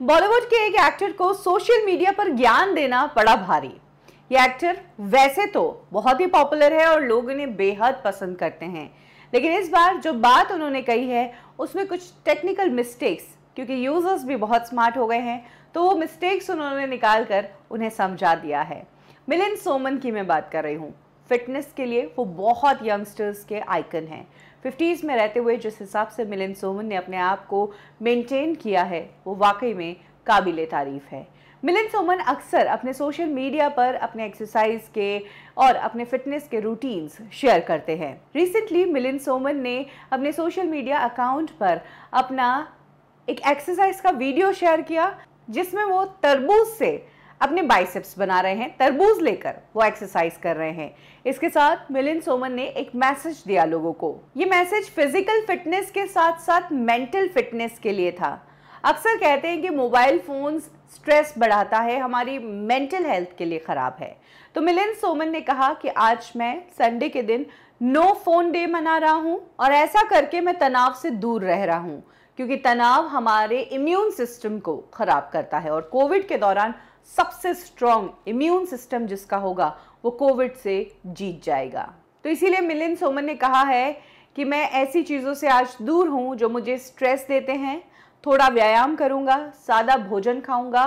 बॉलीवुड के एक एक्टर को सोशल मीडिया पर ज्ञान देना पड़ा भारी ये एक्टर वैसे तो बहुत ही पॉपुलर है और लोग इन्हें बेहद पसंद करते हैं लेकिन इस बार जो बात उन्होंने कही है उसमें कुछ टेक्निकल मिस्टेक्स क्योंकि यूजर्स भी बहुत स्मार्ट हो गए हैं तो वो मिस्टेक्स उन्होंने निकाल कर उन्हें समझा दिया है मिलिन सोमन की मैं बात कर रही हूँ फिटनेस के लिए वो बहुत यंगस्टर्स के आइकन हैं फिफ्टीज़ में रहते हुए जिस हिसाब से मिलिंद सोमन ने अपने आप को मेंटेन किया है वो वाकई में काबिल तारीफ़ है मिलिंद सोमन अक्सर अपने सोशल मीडिया पर अपने एक्सरसाइज के और अपने फिटनेस के रूटीन्स शेयर करते हैं रिसेंटली मिलिंद सोमन ने अपने सोशल मीडिया अकाउंट पर अपना एक एक्सरसाइज का वीडियो शेयर किया जिसमें वो तरबूज से अपने बाइसेप्स बना रहे हैं तरबूज लेकर वो एक्सरसाइज कर रहे हैं इसके साथ मिलिन सोमन ने एक मैसेज दिया लोगों को ये मैसेज फिजिकल फिटनेस के साथ साथ मेंटल फिटनेस के लिए था अक्सर कहते हैं कि मोबाइल फ़ोन्स स्ट्रेस बढ़ाता है हमारी मेंटल हेल्थ के लिए ख़राब है तो मिलिन सोमन ने कहा कि आज मैं संडे के दिन नो फोन डे मना रहा हूँ और ऐसा करके मैं तनाव से दूर रह रहा हूँ क्योंकि तनाव हमारे इम्यून सिस्टम को ख़राब करता है और कोविड के दौरान सबसे स्ट्रांग इम्यून सिस्टम जिसका होगा वो कोविड से जीत जाएगा तो इसीलिए मिलिंद सोमन ने कहा है कि मैं ऐसी चीज़ों से आज दूर हूँ जो मुझे स्ट्रेस देते हैं थोड़ा व्यायाम करूँगा सादा भोजन खाऊंगा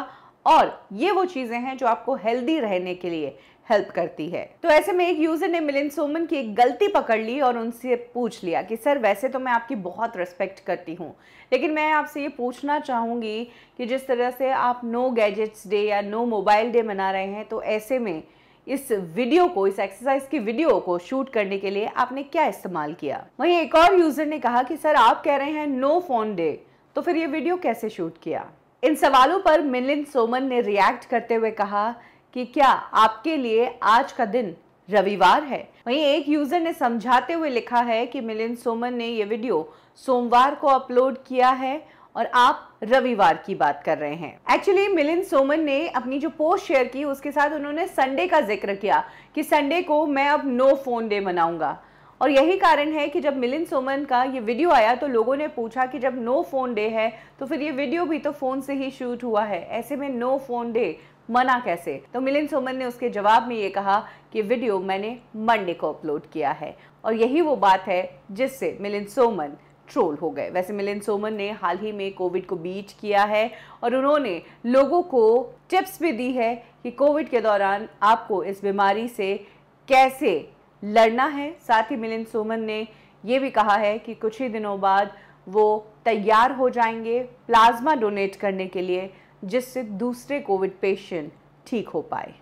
और ये वो चीज़ें हैं जो आपको हेल्दी रहने के लिए हेल्प करती है तो ऐसे में एक यूजर ने मिलिन सोमन की एक गलती पकड़ ली और उनसे पूछ लिया कि सर वैसे तो मैं आपकी बहुत रिस्पेक्ट करती हूँ लेकिन मैं आपसे ये पूछना चाहूँगी कि जिस तरह से आप नो गैजेट्स डे या नो मोबाइल डे मना रहे हैं तो ऐसे में इस वीडियो को इस एक्सरसाइज की वीडियो को शूट करने के लिए आपने क्या इस्तेमाल किया वहीं एक और यूजर ने कहा कि सर आप कह रहे हैं नो फोन डे तो फिर ये वीडियो कैसे शूट किया इन सवालों पर मिलिन सोमन ने रिएक्ट करते हुए कहा कि क्या आपके लिए आज का दिन रविवार है वहीं एक यूजर ने समझाते हुए लिखा है कि मिलिन सोमन ने ये वीडियो सोमवार को अपलोड किया है और आप रविवार की बात कर रहे हैं एक्चुअली मिलिन सोमन ने अपनी जो पोस्ट शेयर की उसके साथ उन्होंने संडे का जिक्र किया कि संडे को मैं अब नो फोन डे मनाऊंगा और यही कारण है कि जब मिलिन सोमन का ये वीडियो आया तो लोगों ने पूछा कि जब नो फ़ोन डे है तो फिर ये वीडियो भी तो फ़ोन से ही शूट हुआ है ऐसे में नो फ़ोन डे मना कैसे तो मिलिंद सोमन ने उसके जवाब में ये कहा कि वीडियो मैंने मंडे को अपलोड किया है और यही वो बात है जिससे मिलिंद सोमन ट्रोल हो गए वैसे मिलिंद सोमन ने हाल ही में कोविड को बीट किया है और उन्होंने लोगों को टिप्स भी दी है कि कोविड के दौरान आपको इस बीमारी से कैसे लड़ना है साथ ही मिलिंद सोमन ने ये भी कहा है कि कुछ ही दिनों बाद वो तैयार हो जाएंगे प्लाज्मा डोनेट करने के लिए जिससे दूसरे कोविड पेशेंट ठीक हो पाए